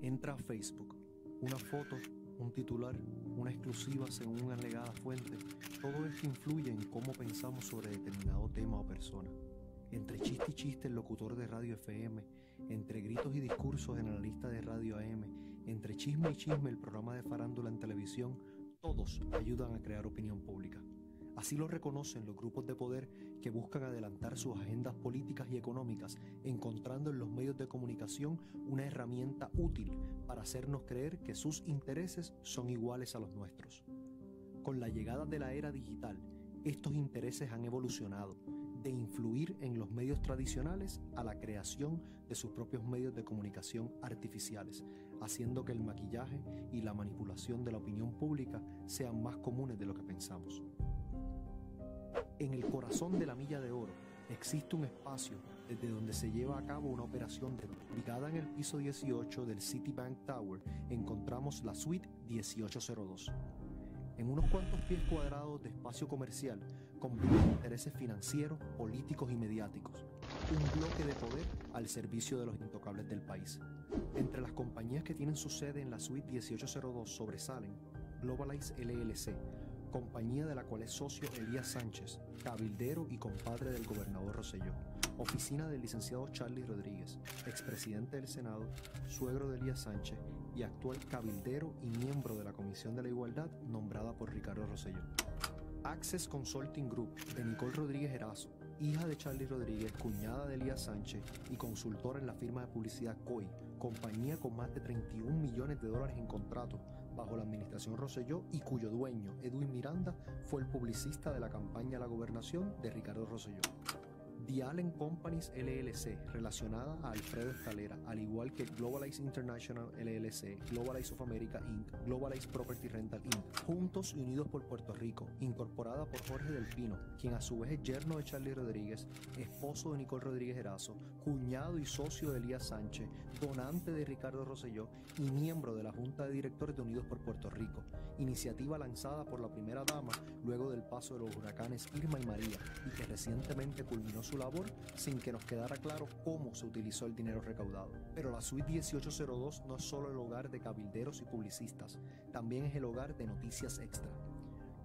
Entra a Facebook. Una foto, un titular, una exclusiva según una alegada fuente. Todo esto influye en cómo pensamos sobre determinado tema o persona. Entre chiste y chiste el locutor de Radio FM, entre gritos y discursos en la lista de Radio AM, entre chisme y chisme el programa de farándula en televisión, todos ayudan a crear opinión pública. Así lo reconocen los grupos de poder que buscan adelantar sus agendas políticas y económicas, encontrando en los medios de comunicación una herramienta útil para hacernos creer que sus intereses son iguales a los nuestros. Con la llegada de la era digital, estos intereses han evolucionado de influir en los medios tradicionales a la creación de sus propios medios de comunicación artificiales, haciendo que el maquillaje y la manipulación de la opinión pública sean más comunes de lo que pensamos. En el corazón de la milla de oro existe un espacio desde donde se lleva a cabo una operación de ubicada en el piso 18 del Citibank Tower encontramos la suite 1802. En unos cuantos pies cuadrados de espacio comercial conviven intereses financieros, políticos y mediáticos. Un bloque de poder al servicio de los intocables del país. Entre las compañías que tienen su sede en la suite 1802 sobresalen Globalize LLC, compañía de la cual es socio Elías Sánchez, cabildero y compadre del gobernador Roselló, oficina del licenciado Charlie Rodríguez, expresidente del Senado, suegro de Elías Sánchez y actual cabildero y miembro de la Comisión de la Igualdad nombrada por Ricardo Roselló. Access Consulting Group de Nicole Rodríguez Erazo, hija de Charlie Rodríguez, cuñada de Elías Sánchez y consultora en la firma de publicidad COI, compañía con más de 31 millones de dólares en contratos bajo la administración Roselló y cuyo dueño, Edwin Miranda, fue el publicista de la campaña a la gobernación de Ricardo Roselló. The Allen Companies LLC, relacionada a Alfredo Escalera, al igual que Globalize International LLC, Globalize of America Inc., Globalize Property Rental Inc., juntos y unidos por Puerto Rico, incorporada por Jorge del Pino, quien a su vez es yerno de Charlie Rodríguez, esposo de Nicole Rodríguez Erazo, cuñado y socio de Elías Sánchez, donante de Ricardo Roselló y miembro de la Junta de Directores de Unidos por Puerto Rico, iniciativa lanzada por la primera dama luego del paso de los huracanes Irma y María y que recientemente culminó su labor sin que nos quedara claro cómo se utilizó el dinero recaudado. Pero la suite 1802 no es solo el hogar de cabilderos y publicistas, también es el hogar de Noticias Extra.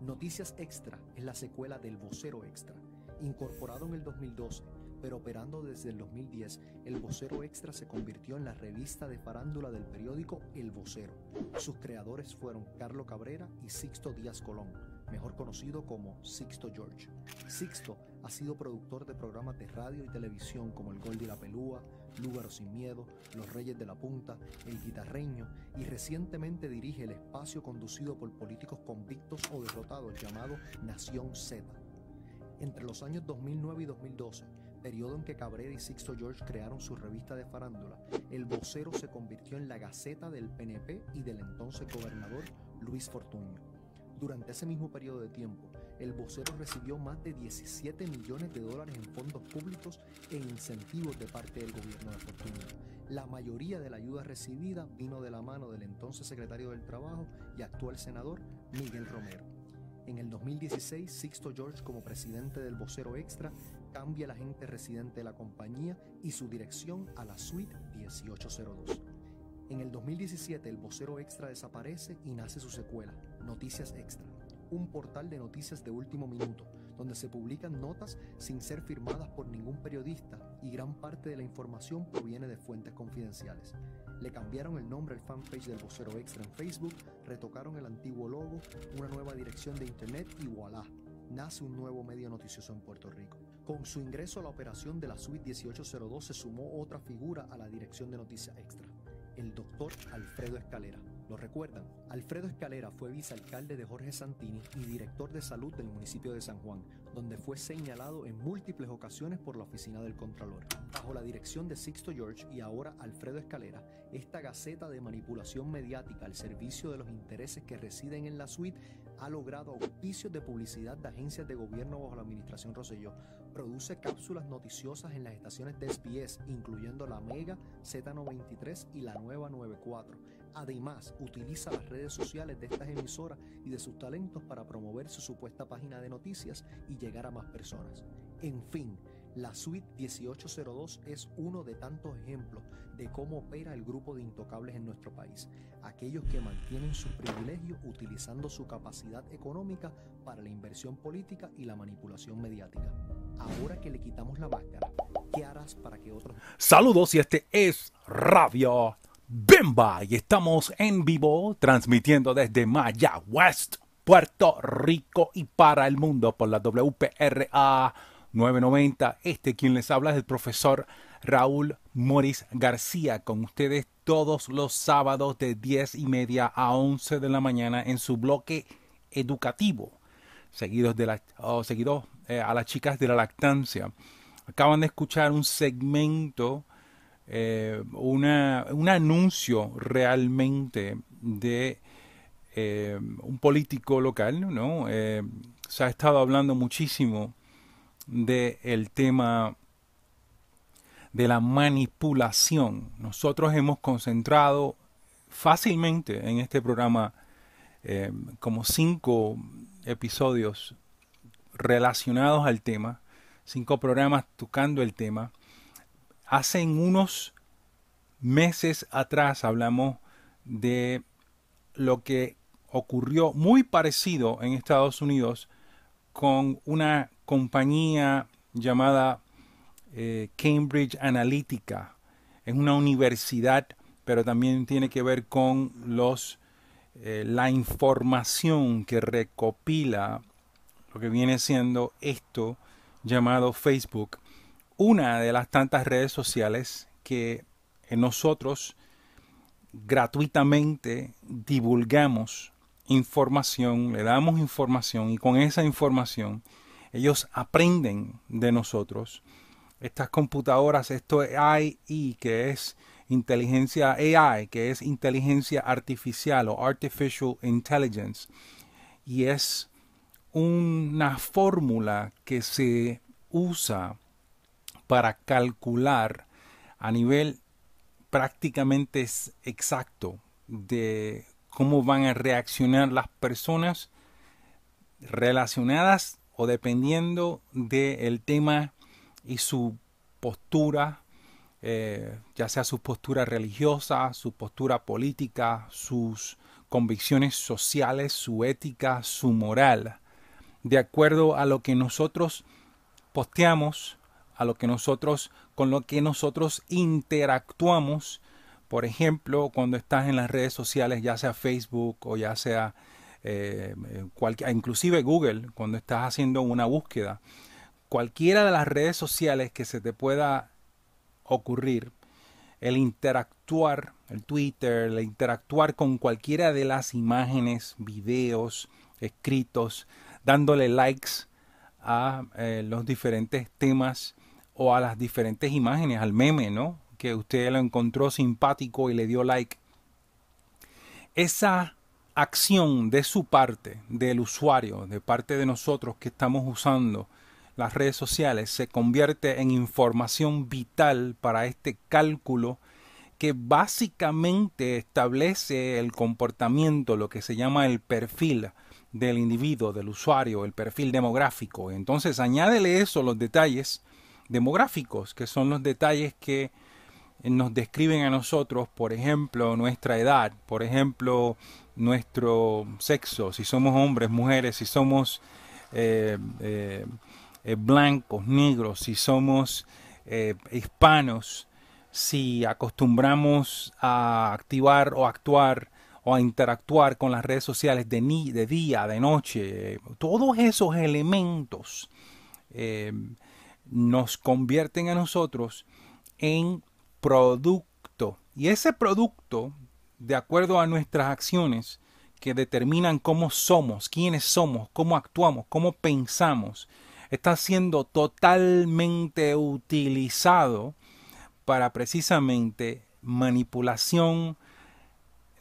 Noticias Extra es la secuela del Vocero Extra, incorporado en el 2012 pero operando desde el 2010, El Vocero Extra se convirtió en la revista de farándula del periódico El Vocero. Sus creadores fueron Carlo Cabrera y Sixto Díaz Colón, mejor conocido como Sixto George. Sixto ha sido productor de programas de radio y televisión como El Gol de la Pelúa, Lugaro sin Miedo, Los Reyes de la Punta, El Guitarreño y recientemente dirige el espacio conducido por políticos convictos o derrotados llamado Nación Z. Entre los años 2009 y 2012, periodo en que Cabrera y Sixto George crearon su revista de farándula, el vocero se convirtió en la gaceta del PNP y del entonces gobernador Luis Fortuño. Durante ese mismo periodo de tiempo, el vocero recibió más de 17 millones de dólares en fondos públicos e incentivos de parte del gobierno de Fortuna. La mayoría de la ayuda recibida vino de la mano del entonces secretario del Trabajo y actual senador Miguel Romero. En el 2016, Sixto George, como presidente del vocero extra, cambia la gente residente de la compañía y su dirección a la suite 1802. En el 2017, el vocero extra desaparece y nace su secuela, Noticias Extra un portal de noticias de último minuto, donde se publican notas sin ser firmadas por ningún periodista y gran parte de la información proviene de fuentes confidenciales. Le cambiaron el nombre al fanpage del vocero extra en Facebook, retocaron el antiguo logo, una nueva dirección de internet y voilà, nace un nuevo medio noticioso en Puerto Rico. Con su ingreso a la operación de la suite 1802 se sumó otra figura a la dirección de Noticias Extra, el doctor Alfredo Escalera lo recuerdan, Alfredo Escalera fue vicealcalde de Jorge Santini y director de salud del municipio de San Juan, donde fue señalado en múltiples ocasiones por la oficina del Contralor. Bajo la dirección de Sixto George y ahora Alfredo Escalera, esta gaceta de manipulación mediática al servicio de los intereses que residen en la suite ha logrado auspicios de publicidad de agencias de gobierno bajo la administración Roselló. Produce cápsulas noticiosas en las estaciones de SBS, incluyendo la Mega, Z93 y la Nueva 94 además utiliza las redes sociales de estas emisoras y de sus talentos para promover su supuesta página de noticias y llegar a más personas. En fin, la suite 1802 es uno de tantos ejemplos de cómo opera el grupo de intocables en nuestro país, aquellos que mantienen su privilegio utilizando su capacidad económica para la inversión política y la manipulación mediática. Ahora que le quitamos la máscara, ¿qué harás para que otros... Saludos y este es Rabia. Bimba y estamos en vivo transmitiendo desde Maya West, Puerto Rico y para el mundo por la WPRA 990. Este quien les habla es el profesor Raúl Moris García con ustedes todos los sábados de 10 y media a 11 de la mañana en su bloque educativo, seguidos, de la, oh, seguidos eh, a las chicas de la lactancia. Acaban de escuchar un segmento eh, un anuncio realmente de eh, un político local, se eh, ha estado hablando muchísimo del tema de la manipulación. Nosotros hemos concentrado fácilmente en este programa como cinco episodios relacionados al tema, cinco programas tocando el tema, Hace unos meses atrás hablamos de lo que ocurrió muy parecido en Estados Unidos con una compañía llamada eh, Cambridge Analytica. Es una universidad, pero también tiene que ver con los, eh, la información que recopila lo que viene siendo esto llamado Facebook una de las tantas redes sociales que eh, nosotros gratuitamente divulgamos información, le damos información y con esa información ellos aprenden de nosotros. Estas computadoras, esto AI, que es inteligencia AI, que es inteligencia artificial o artificial intelligence, y es una fórmula que se usa para calcular a nivel prácticamente exacto de cómo van a reaccionar las personas relacionadas o dependiendo del tema y su postura, eh, ya sea su postura religiosa, su postura política, sus convicciones sociales, su ética, su moral, de acuerdo a lo que nosotros posteamos a lo que nosotros, con lo que nosotros interactuamos. Por ejemplo, cuando estás en las redes sociales, ya sea Facebook o ya sea eh, eh, inclusive Google, cuando estás haciendo una búsqueda, cualquiera de las redes sociales que se te pueda ocurrir, el interactuar, el Twitter, el interactuar con cualquiera de las imágenes, videos, escritos, dándole likes a eh, los diferentes temas o a las diferentes imágenes, al meme, ¿no? Que usted lo encontró simpático y le dio like. Esa acción de su parte, del usuario, de parte de nosotros que estamos usando las redes sociales, se convierte en información vital para este cálculo que básicamente establece el comportamiento, lo que se llama el perfil del individuo, del usuario, el perfil demográfico. Entonces añádele eso, los detalles, demográficos, que son los detalles que eh, nos describen a nosotros, por ejemplo, nuestra edad, por ejemplo, nuestro sexo, si somos hombres, mujeres, si somos eh, eh, blancos, negros, si somos hispanos, si acostumbramos a activar o actuar o a interactuar con las redes sociales de, ni de día, de noche, todos esos elementos nos convierten a nosotros en producto. Y ese producto, de acuerdo a nuestras acciones, que determinan cómo somos, quiénes somos, cómo actuamos, cómo pensamos, está siendo totalmente utilizado para precisamente manipulación,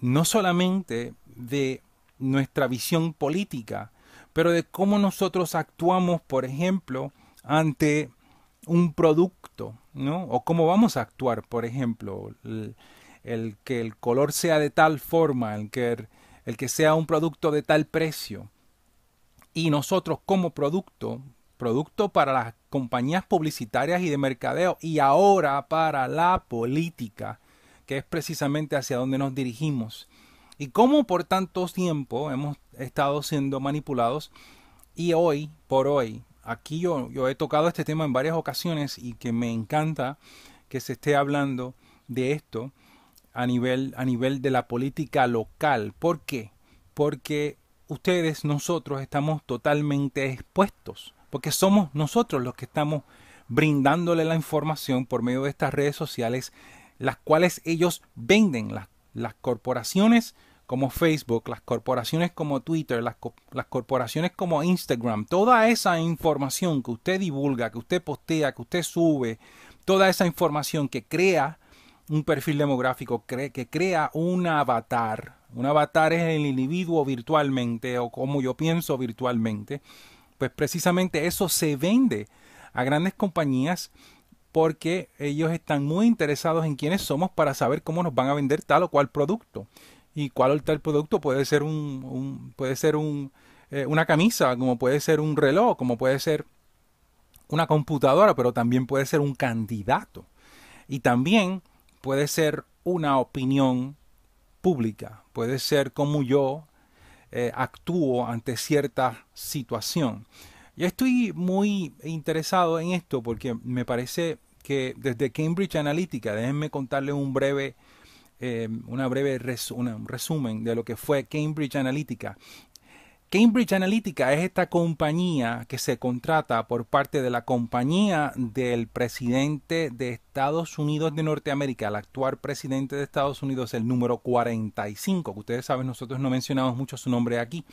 no solamente de nuestra visión política, pero de cómo nosotros actuamos, por ejemplo, ante un producto, ¿no? O cómo vamos a actuar, por ejemplo, el, que el color sea de tal forma, el que, el que sea un producto de tal precio. Y nosotros como producto, producto para las compañías publicitarias y de mercadeo y ahora para la política, que es precisamente hacia donde nos dirigimos. Y cómo por tanto tiempo hemos estado siendo manipulados y hoy por hoy aquí yo, he tocado este tema en varias ocasiones y que me encanta que se esté hablando de esto a nivel, a nivel de la política local. ¿Por qué? Porque ustedes, nosotros, estamos totalmente expuestos, porque somos nosotros los que estamos brindándole la información por medio de estas redes sociales, las cuales ellos venden, las corporaciones como Facebook, las corporaciones como Twitter, las, corporaciones como Instagram, toda esa información que usted divulga, que usted postea, que usted sube, toda esa información que crea un perfil demográfico, que crea un avatar. Un avatar es el individuo virtualmente o como yo pienso virtualmente. Pues precisamente eso se vende a grandes compañías porque ellos están muy interesados en quiénes somos para saber cómo nos van a vender tal o cual producto y cuál tal producto puede ser un, puede ser un, eh, una camisa, como puede ser un reloj, como puede ser una computadora, pero también puede ser un candidato. Y también puede ser una opinión pública, puede ser como yo eh, actúo ante cierta situación. Ya estoy muy interesado en esto porque me parece que desde Cambridge Analytica, déjenme contarles un breve eh, una breve resumen de lo que fue Cambridge Analytica. Cambridge Analytica es esta compañía que se contrata por parte de la compañía del presidente de Estados Unidos de Norteamérica, el actual presidente de Estados Unidos, el número 45, que ustedes saben, nosotros no mencionamos mucho su nombre aquí,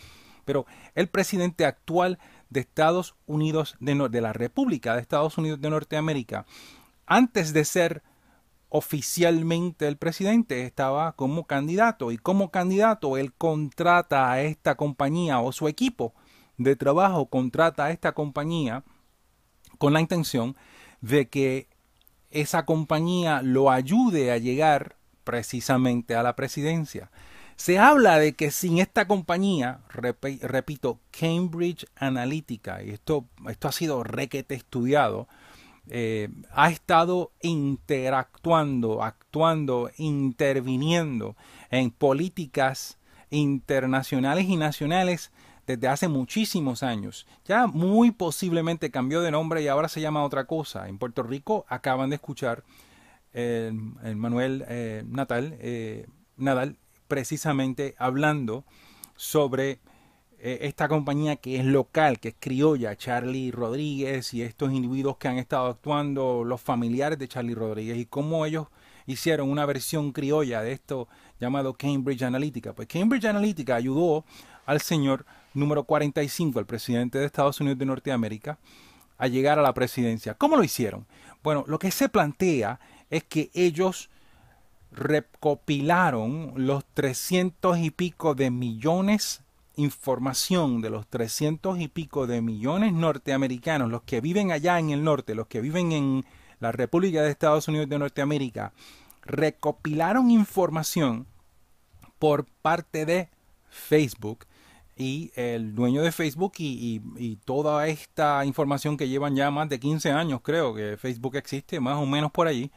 pero el presidente actual de Estados Unidos de, de la República de Estados Unidos de Norteamérica, antes de ser oficialmente el presidente estaba como candidato y como candidato él contrata a esta compañía o su equipo de trabajo contrata a esta compañía con la intención de que esa compañía lo ayude a llegar precisamente a la presidencia. Se habla de que sin esta compañía, repito, Cambridge Analytica, y esto, esto ha sido requete estudiado, eh, ha estado interactuando, actuando, interviniendo en políticas internacionales y nacionales desde hace muchísimos años. Ya muy posiblemente cambió de nombre y ahora se llama otra cosa. En Puerto Rico acaban de escuchar el Manuel eh, Natal, eh, Nadal precisamente hablando sobre eh, esta compañía que es local, que es criolla, Charlie Rodríguez y estos individuos que han estado actuando, los familiares de Charlie Rodríguez y cómo ellos hicieron una versión criolla de esto llamado Cambridge Analytica. Pues Cambridge Analytica ayudó al señor número 45, el presidente de Estados Unidos de Norteamérica, a llegar a la presidencia. ¿Cómo lo hicieron? Bueno, lo que se plantea es que ellos recopilaron los 300 y pico de millones información de los 300 y pico de millones norteamericanos, los que viven allá en el norte, los que viven en la República de Estados Unidos de Norteamérica, recopilaron información por parte de Facebook y el dueño de Facebook y, toda esta información que llevan ya más de 15 años, creo que Facebook existe más o menos por allí,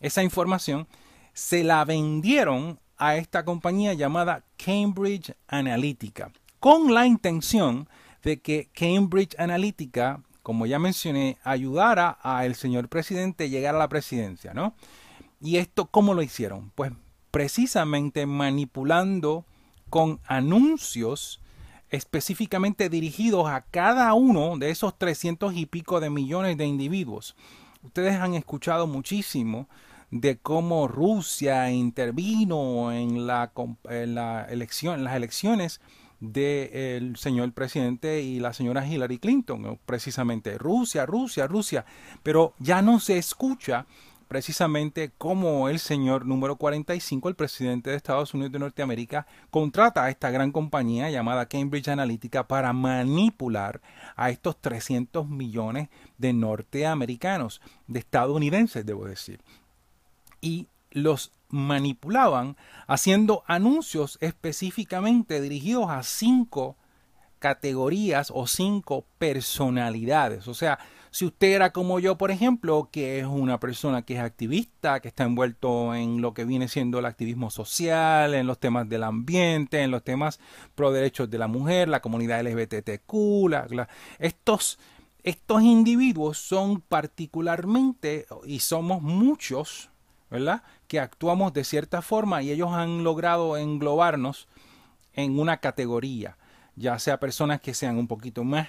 esa información se la vendieron a esta compañía llamada Cambridge Analytica, con la intención de que Cambridge Analytica, como ya mencioné, ayudara al señor presidente a llegar a la presidencia, ¿no? ¿Y esto cómo lo hicieron? Pues precisamente manipulando con anuncios específicamente dirigidos a cada uno de esos 300 y pico de millones de individuos. Ustedes han escuchado muchísimo de cómo Rusia intervino en, la, elección, en las elecciones del eh, señor presidente y la señora Hillary Clinton, precisamente Rusia, Rusia, Rusia, pero ya no se escucha precisamente cómo el señor número 45, el presidente de Estados Unidos de Norteamérica, contrata a esta gran compañía llamada Cambridge Analytica para manipular a estos 300 millones de norteamericanos, de estadounidenses, debo decir y los manipulaban haciendo anuncios específicamente dirigidos a cinco categorías o cinco personalidades. O sea, si usted era como yo, por ejemplo, que es una persona que es activista, que está envuelto en lo que viene siendo el activismo social, en los temas del ambiente, en los temas pro derechos de la mujer, la comunidad LGBTQ, estos, estos individuos son particularmente, y somos muchos, ¿verdad? Que actuamos de cierta forma y ellos han logrado englobarnos en una categoría, ya sea personas que sean un poquito más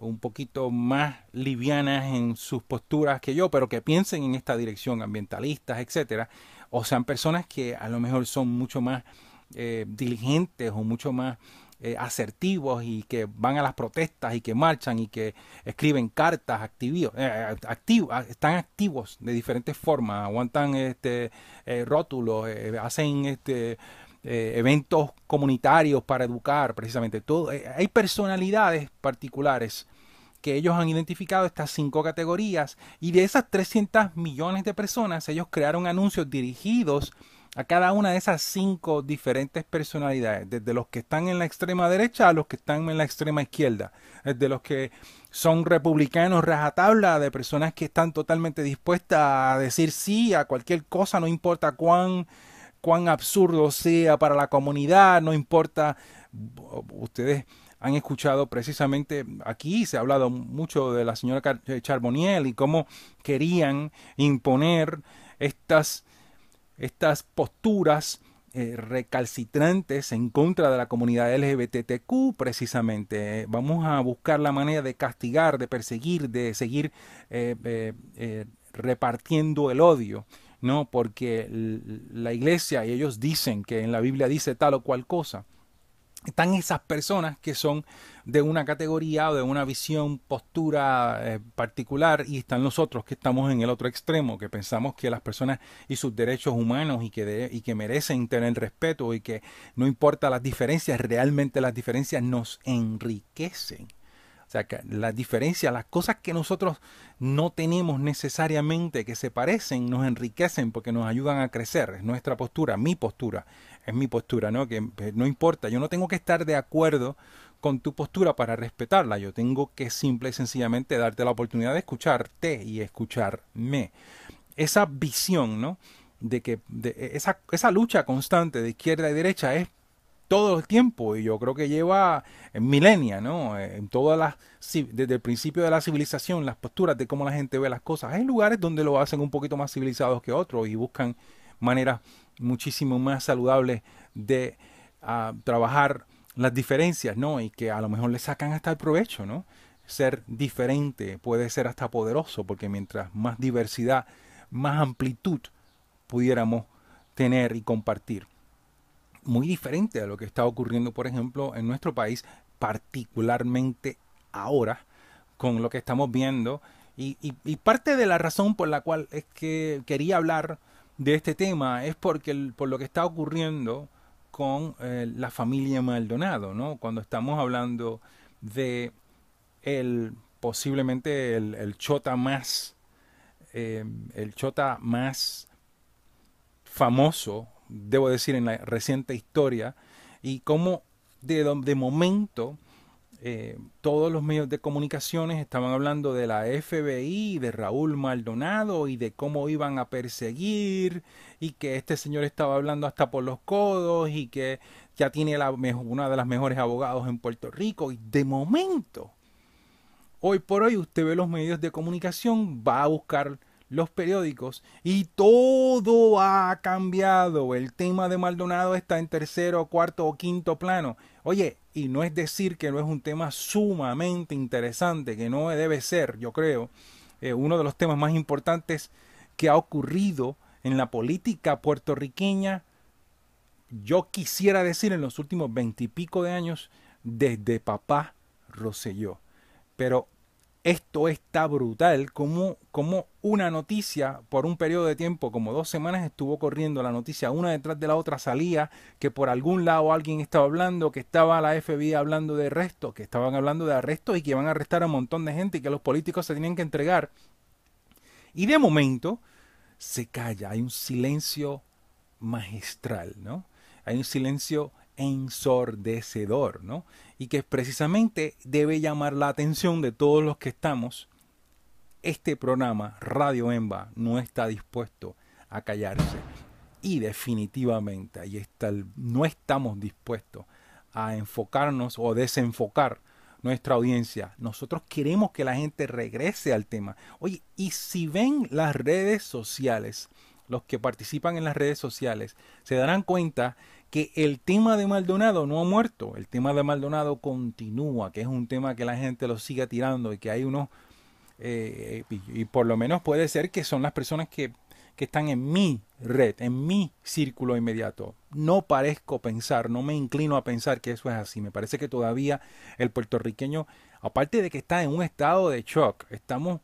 un poquito más livianas en sus posturas que yo, pero que piensen en esta dirección, ambientalistas, etcétera, o sean personas que a lo mejor son mucho más eh, diligentes o mucho más eh, asertivos y que van a las protestas y que marchan y que escriben cartas, eh, activos, ah, están activos de diferentes formas, aguantan este eh, rótulos, hacen este eventos comunitarios para educar, precisamente. Todo, hay personalidades particulares que ellos han identificado estas cinco categorías y de esas 300 millones de personas ellos crearon anuncios dirigidos a cada una de esas cinco diferentes personalidades, desde los que están en la extrema derecha a los que están en la extrema izquierda, desde los que son republicanos rajatabla, de personas que están totalmente dispuestas a decir sí a cualquier cosa, no importa cuán, cuán absurdo sea para la comunidad, no importa, ustedes han escuchado precisamente aquí, se ha hablado mucho de la señora eh, Charboniel y cómo querían imponer estas estas posturas eh, recalcitrantes en contra de la comunidad LGBTQ precisamente. Eh, vamos a buscar la manera de castigar, de perseguir, de seguir eh, repartiendo el odio. No, porque la iglesia y ellos dicen que en la Biblia dice tal o cual cosa están esas personas que son de una categoría o de una visión, postura eh, particular y están nosotros que estamos en el otro extremo, que pensamos que las personas y sus derechos humanos y que, y que merecen tener respeto y que no importa las diferencias, realmente las diferencias nos enriquecen. O sea, que la diferencia, las cosas que nosotros no tenemos necesariamente que se parecen, nos enriquecen porque nos ayudan a crecer. Es nuestra postura, mi postura, es mi postura, ¿no? Que pues, no importa, yo no tengo que estar de acuerdo con tu postura para respetarla, yo tengo que simple y sencillamente darte la oportunidad de escucharte y escucharme. Esa visión, ¿no? De que e, esa, esa lucha constante de izquierda y derecha es todo el tiempo y yo creo que lleva eh, milenias, ¿no? Eh, en todas las, desde el principio de la civilización, las posturas de cómo la gente ve las cosas. Hay lugares donde lo hacen un poquito más civilizados que otros y buscan maneras muchísimo más saludables de ah, trabajar las diferencias, ¿no? Y que a lo mejor le sacan hasta el provecho, ¿no? Ser diferente puede ser hasta poderoso porque mientras más diversidad, más amplitud pudiéramos tener y compartir muy diferente a lo que está ocurriendo, por ejemplo, en nuestro país, particularmente ahora, con lo que estamos viendo. Y, parte de la razón por la cual es que quería hablar de este tema es porque por lo que está ocurriendo con eh, la familia Maldonado, ¿no? Cuando estamos hablando de el posiblemente el, chota más eh, el chota más famoso debo decir, en la reciente historia y cómo de, de momento eh, todos los medios de comunicaciones estaban hablando de la FBI, de Raúl Maldonado y de cómo iban a perseguir y que este señor estaba hablando hasta por los codos y que ya tiene una de las mejores abogados en Puerto Rico y de momento, hoy por hoy usted ve los medios de comunicación, va a buscar los periódicos y todo ha cambiado. El tema de Maldonado está en tercero, cuarto o quinto plano. Oye, y no es decir que no es un tema sumamente interesante, que no debe ser, yo creo, eh, uno de los temas más importantes que ha ocurrido en la política puertorriqueña, yo quisiera decir en los últimos veintipico de años, desde papá Rosselló. Pero esto está brutal, como, como una noticia por un periodo de tiempo, como dos semanas estuvo corriendo la noticia, una detrás de la otra salía, que por algún lado alguien estaba hablando, que estaba la FBI hablando de arresto, que estaban hablando de arrestos y que iban a arrestar a un montón de gente y que los políticos se tenían que entregar. Y de momento se calla, hay un silencio magistral, ¿no? Hay un silencio ensordecedor, ¿no? Y que precisamente debe llamar la atención de todos los que estamos. Este programa, Radio EMBA, no está dispuesto a callarse. Y definitivamente, ahí está, no estamos dispuestos a enfocarnos o desenfocar nuestra audiencia. Nosotros queremos que la gente regrese al tema. Oye, y si ven las redes sociales, los que participan en las redes sociales, se darán cuenta que el tema de Maldonado no ha muerto, el tema de Maldonado continúa, que es un tema que la gente lo siga tirando y que hay unos, eh, y, por lo menos puede ser que son las personas que, que están en mi red, en mi círculo inmediato. No parezco pensar, no me inclino a pensar que eso es así. Me parece que todavía el puertorriqueño, aparte de que está en un estado de shock, estamos,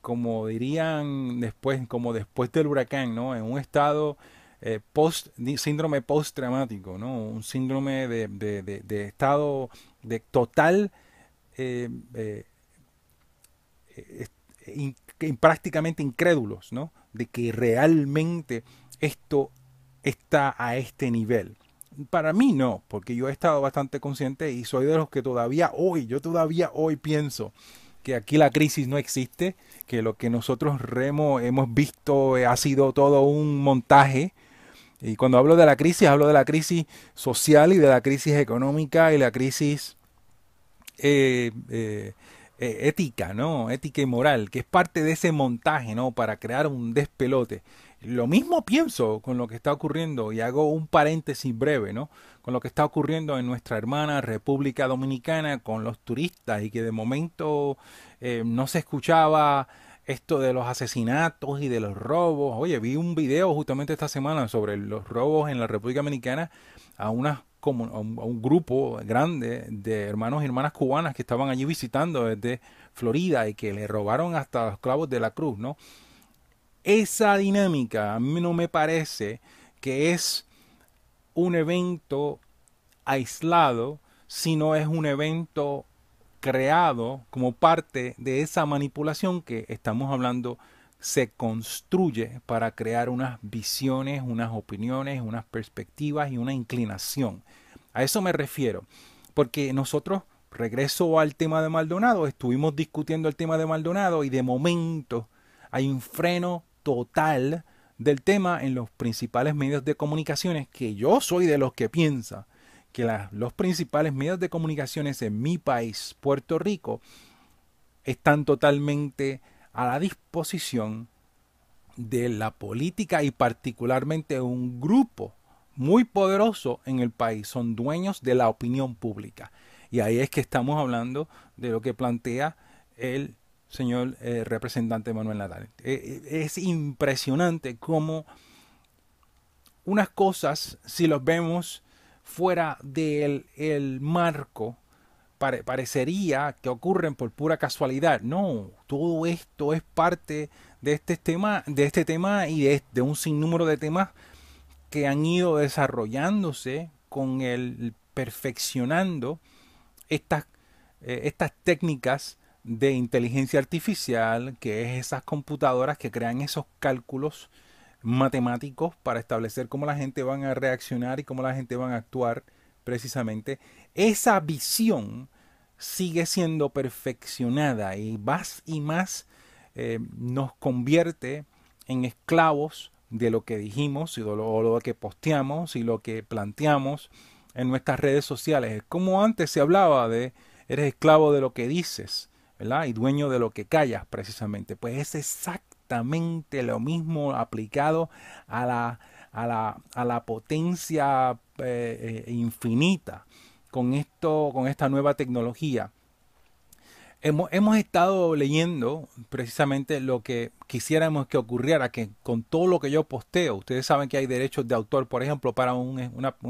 como dirían después, como después del huracán, ¿no? En un estado eh, post, síndrome traumático, ¿no? un síndrome de, estado de total eh, eh, prácticamente incrédulos ¿no? de que realmente esto está a este nivel. Para mí no, porque yo he estado bastante consciente y soy de los que todavía hoy, yo todavía hoy pienso que aquí la crisis no existe, que lo que nosotros hemos visto ha sido todo un montaje y cuando hablo de la crisis, hablo de la crisis social y de la crisis económica y la crisis eh, eh, eh, ética, ¿no? Ética y moral, que es parte de ese montaje, ¿no? Para crear un despelote. Lo mismo pienso con lo que está ocurriendo y hago un paréntesis breve, ¿no? Con lo que está ocurriendo en nuestra hermana República Dominicana con los turistas y que de momento no se escuchaba esto de los asesinatos y de los robos. Oye, vi un video justamente esta semana sobre los robos en la República Dominicana a, una, como, un, grupo grande de hermanos y hermanas cubanas que estaban allí visitando desde Florida y que le robaron hasta los clavos de la cruz, ¿no? Esa dinámica a mí no me parece que es un evento aislado, sino es un evento creado como parte de esa manipulación que estamos hablando se construye para crear unas visiones, unas opiniones, unas perspectivas y una inclinación. A eso me refiero, porque nosotros, regreso al tema de Maldonado, estuvimos discutiendo el tema de Maldonado y de momento hay un freno total del tema en los principales medios de comunicaciones que yo soy de los que piensa que los principales medios de comunicaciones en mi país, Puerto Rico, están totalmente a la disposición de la política y particularmente un grupo muy poderoso en el país. Son dueños de la opinión pública. Y ahí es que estamos hablando de lo que plantea el señor eh, representante Manuel Natal. Eh, eh, es impresionante cómo unas cosas, si los vemos fuera del marco, parecería que ocurren por pura casualidad. No, todo esto es parte de este tema, de este tema y de, de un sinnúmero de temas que han ido desarrollándose con el perfeccionando estas, eh, estas técnicas de inteligencia artificial, que es esas computadoras que crean esos cálculos matemáticos para establecer cómo la gente van a reaccionar y cómo la gente van a actuar precisamente, esa visión sigue siendo perfeccionada y más y más eh, nos convierte en esclavos de lo que dijimos y lo, que posteamos y lo que planteamos en nuestras redes sociales. Como antes se hablaba de eres esclavo de lo que dices, ¿verdad? Y dueño de lo que callas precisamente. Pues es exacto lo mismo aplicado a la, a la, a la potencia eh, eh, infinita con, esto, con esta nueva tecnología. Hemos, estado leyendo precisamente lo que quisiéramos que ocurriera, que con todo lo que yo posteo, ustedes saben que hay derechos de autor, por ejemplo, para un,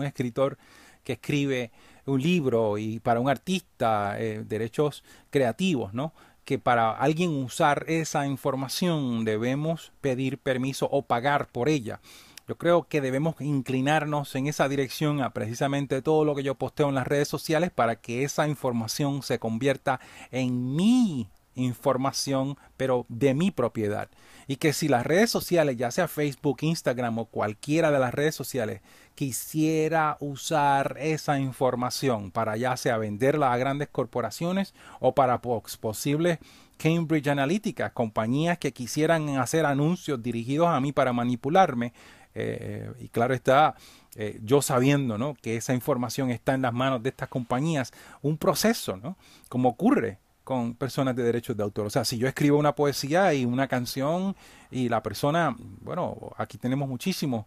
escritor que escribe un libro y para un artista, eh, derechos creativos, ¿no? que para alguien usar esa información debemos pedir permiso o pagar por ella. Yo creo que debemos inclinarnos en esa dirección a precisamente todo lo que yo posteo en las redes sociales para que esa información se convierta en mi información, pero de mi propiedad. Y que si las redes sociales, ya sea Facebook, Instagram o cualquiera de las redes sociales, quisiera usar esa información para ya sea venderla a grandes corporaciones o para posibles Cambridge Analytica, compañías que quisieran hacer anuncios dirigidos a mí para manipularme. Eh, y claro está, eh, yo sabiendo que esa información está en las manos de estas compañías, un proceso, ¿no? como ocurre con personas de derechos de autor. O sea, si yo escribo una poesía y una canción y la persona, bueno, aquí tenemos muchísimos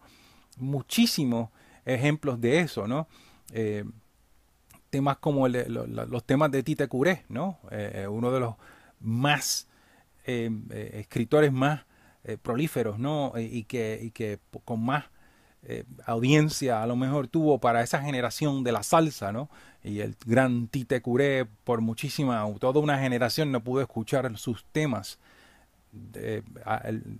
muchísimos ejemplos de eso, eh, temas como los temas de Tite Curé, ¿no? Eh, eh, uno de los más escritores más prolíferos, Y que, con más audiencia a lo mejor tuvo para esa generación de la salsa, Y el gran Tite Curé por muchísima, toda una generación no pudo escuchar sus temas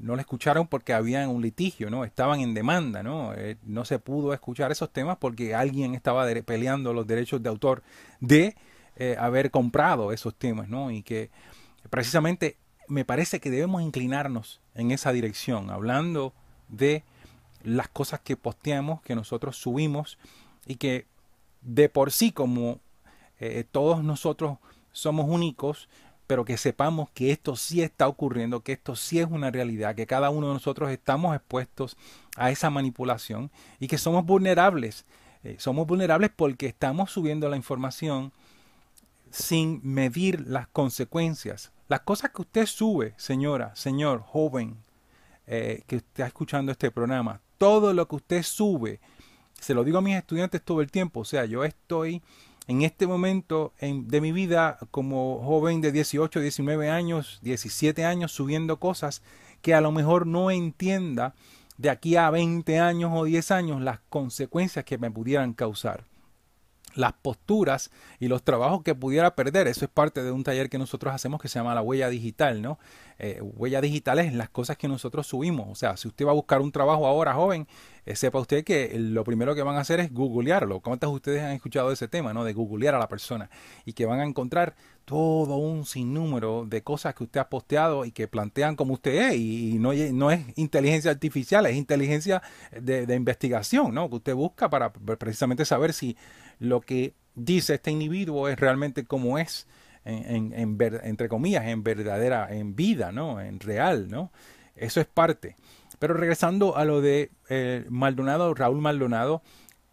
no le escucharon porque había un litigio, ¿no? Estaban en demanda, ¿no? Eh, no se pudo escuchar esos temas porque alguien estaba peleando los derechos de autor de eh, haber comprado esos temas, ¿no? Y que precisamente me parece que debemos inclinarnos en esa dirección, hablando de las cosas que posteamos, que nosotros subimos y que de por sí como eh, todos nosotros somos únicos, pero que sepamos que esto sí está ocurriendo, que esto sí es una realidad, que cada uno de nosotros estamos expuestos a esa manipulación y que somos vulnerables. Eh, somos vulnerables porque estamos subiendo la información sin medir las consecuencias. Las cosas que usted sube, señora, señor, joven, eh, que está escuchando este programa, todo lo que usted sube, se lo digo a mis estudiantes todo el tiempo, o sea, yo estoy en este momento de mi vida como joven de 18, 19 años, 17 años, subiendo cosas que a lo mejor no entienda de aquí a 20 años o 10 años las consecuencias que me pudieran causar las posturas y los trabajos que pudiera perder. Eso es parte de un taller que nosotros hacemos que se llama la huella digital, ¿no? Eh, huella digital es las cosas que nosotros subimos. O sea, si usted va a buscar un trabajo ahora, joven, eh, sepa usted que lo primero que van a hacer es googlearlo. ¿Cuántas ustedes han escuchado ese tema, no? De googlear a la persona y que van a encontrar todo un sinnúmero de cosas que usted ha posteado y que plantean como usted es y, no, es inteligencia artificial, es inteligencia de, investigación, ¿no? Que usted busca para precisamente saber si lo que dice este individuo es realmente como es. En, entre comillas, en verdadera, en vida, ¿no? En real, ¿no? Eso es parte. Pero regresando a lo de eh, Maldonado, Raúl Maldonado,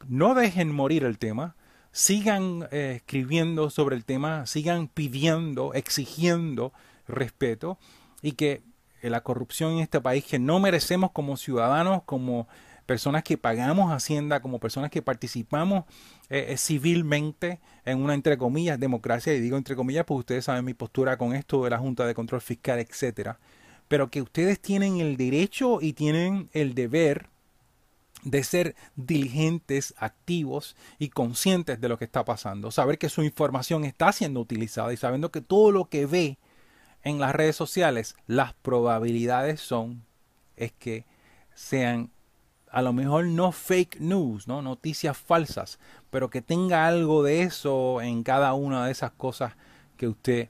no dejen morir el tema, sigan eh, escribiendo sobre el tema, sigan pidiendo, exigiendo respeto y que eh, la corrupción en este país que no merecemos como ciudadanos, como personas que pagamos hacienda, como personas que participamos civilmente en una, entre comillas, democracia, y digo entre comillas, porque ustedes saben mi postura con esto de la Junta de Control Fiscal, etcétera pero que ustedes tienen el derecho y tienen el deber de ser diligentes, activos y conscientes de lo que está pasando, saber que su información está siendo utilizada y sabiendo que todo lo que ve en las redes sociales, las probabilidades son es que sean a lo mejor no fake news, ¿no? noticias falsas, pero que tenga algo de eso en cada una de esas cosas que usted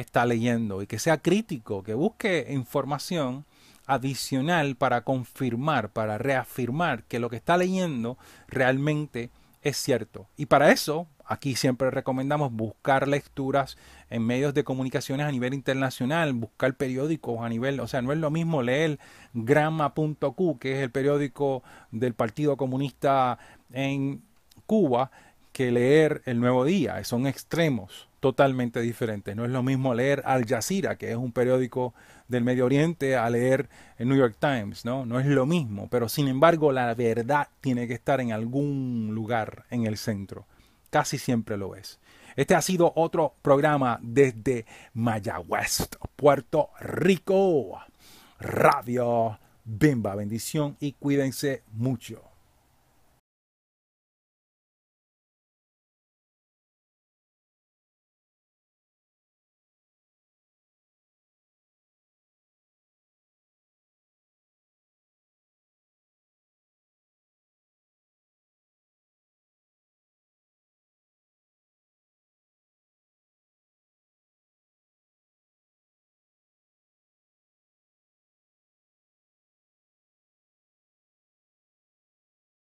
está leyendo y que sea crítico, que busque información adicional para confirmar, para reafirmar que lo que está leyendo realmente es cierto. Y para eso, aquí siempre recomendamos buscar lecturas en medios de comunicaciones a nivel internacional, buscar periódicos a nivel, o sea, no es lo mismo leer grama.q, que es el periódico del Partido Comunista en Cuba, que leer El Nuevo Día, eh, son extremos totalmente diferentes. No es lo mismo leer Al Jazeera, que es un periódico del Medio Oriente, a leer el New York Times, ¿no? No es lo mismo, pero sin embargo la verdad tiene que estar en algún lugar en el centro. Casi siempre lo es. Este ha sido otro programa desde Mayagüez, Puerto Rico. Radio Bimba, bendición y cuídense mucho.